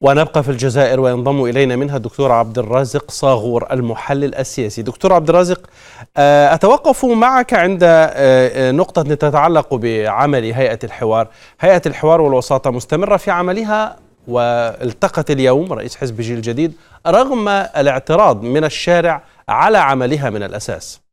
ونبقى في الجزائر وينضم الينا منها الدكتور عبد الرازق صاغور المحلل السياسي. دكتور عبد الرازق آه، اتوقف معك عند آه، آه، نقطه تتعلق بعمل هيئه الحوار، هيئه الحوار والوساطه مستمره في عملها والتقت اليوم رئيس حزب جيل جديد رغم الاعتراض من الشارع على عملها من الاساس.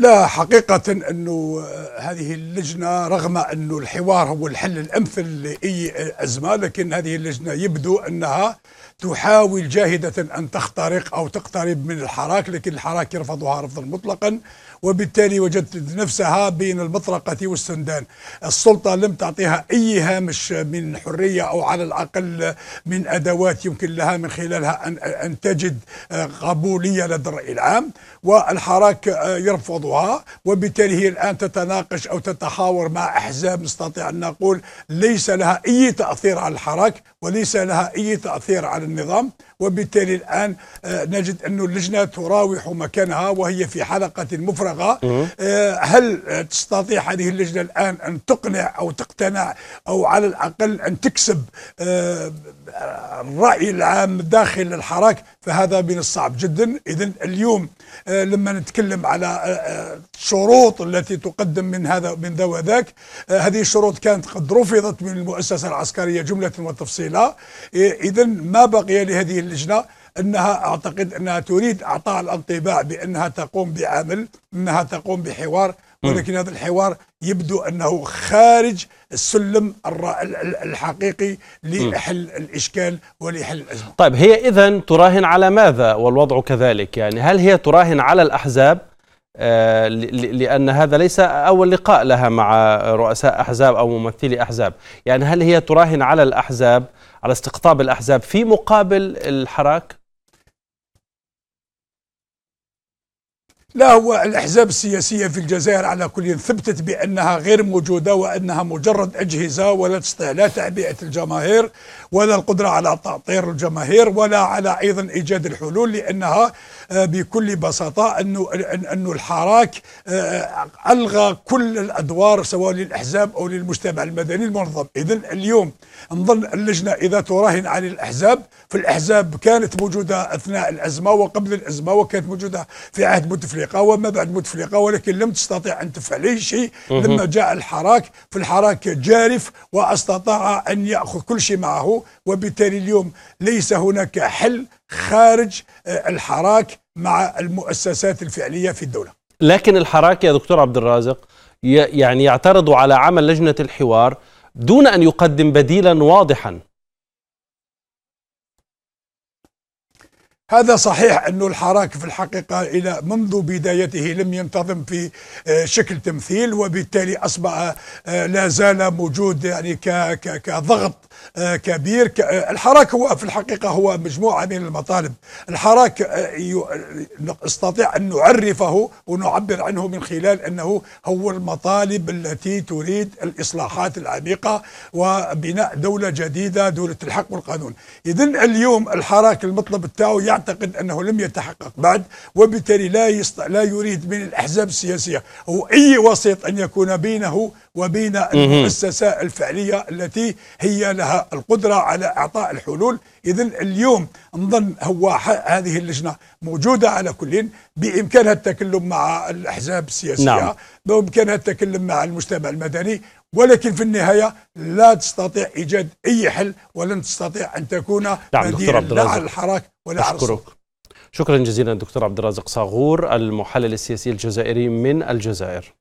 لا حقيقة أنه آه، هذه اللجنة رغم أنه الحوار هو الحل الأمثل لأي أزمة لكن هذه اللجنة يبدو أنها تحاول جاهدة أن تخترق أو تقترب من الحراك لكن الحراك يرفضها رفضا مطلقا وبالتالي وجدت نفسها بين المطرقة والسندان السلطة لم تعطيها أي هامش من حرية أو على الأقل من أدوات يمكن لها من خلالها أن, أن تجد آه، قبولية لدى الرأي العام والحراك آه، يرفض خطوة وبالتالي هي الآن تتناقش أو تتحاور مع أحزاب نستطيع أن نقول ليس لها أي تأثير على الحراك وليس لها أي تأثير على النظام وبالتالي الآن آه، نجد أن اللجنة تراوح مكانها وهي في حلقة مفرغة آه، هل تستطيع هذه اللجنة الآن أن تقنع أو تقتنع أو على الأقل أن تكسب آه، الرأي العام داخل الحراك فهذا من الصعب جدا إذا اليوم لما نتكلم على الشروط التي تقدم من هذا من ذا وذاك آه، هذه الشروط كانت قد رفضت من المؤسسة العسكرية جملة وتفصيلا إيه، إذا ما بقي لهذه اللجنة انها اعتقد انها تريد اعطاء الانطباع بانها تقوم بعمل انها تقوم بحوار ولكن هذا الحوار يبدو انه خارج السلم الحقيقي لحل الاشكال ولحل الازمه. طيب هي اذا تراهن على ماذا والوضع كذلك؟ يعني هل هي تراهن على الاحزاب آه، لأن هذا ليس أول لقاء لها مع رؤساء أحزاب أو ممثلي أحزاب يعني هل هي تراهن على الأحزاب على استقطاب الأحزاب في مقابل الحراك؟ لا هو الأحزاب السياسية في الجزائر على كل ثبتت بأنها غير موجودة وأنها مجرد أجهزة ولا تستطيع لا تعبئة الجماهير ولا القدرة على تعطير الجماهير ولا على أيضا إيجاد الحلول لأنها آه، بكل بساطة أنه, أنه الحراك آه، ألغى كل الأدوار سواء للأحزاب أو للمجتمع المدني المنظم إذا اليوم نظن اللجنة إذا تراهن على الأحزاب فالأحزاب كانت موجودة أثناء الأزمة وقبل الأزمة وكانت موجودة في عهد بوتفليقه بوتفليقه وما بعد بوتفليقه ولكن لم تستطيع ان تفعل اي شيء لما جاء الحراك في الحراك جارف واستطاع ان ياخذ كل شيء معه وبالتالي اليوم ليس هناك حل خارج آه، الحراك مع المؤسسات الفعليه في الدوله. لكن الحراك يا دكتور عبد الرازق يعني يعترض على عمل لجنه الحوار دون ان يقدم بديلا واضحا هذا صحيح أن الحراك في الحقيقة إلى منذ بدايته لم ينتظم في آه، شكل تمثيل وبالتالي أصبح آه، لا زال موجود يعني كضغط آه، كبير آه، الحراك هو في الحقيقة هو مجموعة من المطالب الحراك آه، نستطيع أن نعرفه ونعبر عنه من خلال أنه هو المطالب التي تريد الإصلاحات العميقة وبناء دولة جديدة دولة الحق والقانون إذن اليوم الحراك المطلب بتاعه يعتقد أنه لم يتحقق بعد وبالتالي لا, لا يريد من الأحزاب السياسية أو أي وسيط أن يكون بينه وبين المؤسسة الفعلية التي هي لها القدرة على إعطاء الحلول إذا اليوم نظن هو هذه اللجنة موجودة على كل بإمكانها التكلم مع الأحزاب السياسية نعم. بإمكانها التكلم مع المجتمع المدني ولكن في النهاية لا تستطيع إيجاد أي حل ولن تستطيع أن تكون نعم دكتور لا على الحراك ولا على الصوت شكرا جزيلا دكتور عبد الرازق صاغور المحلل السياسي الجزائري من الجزائر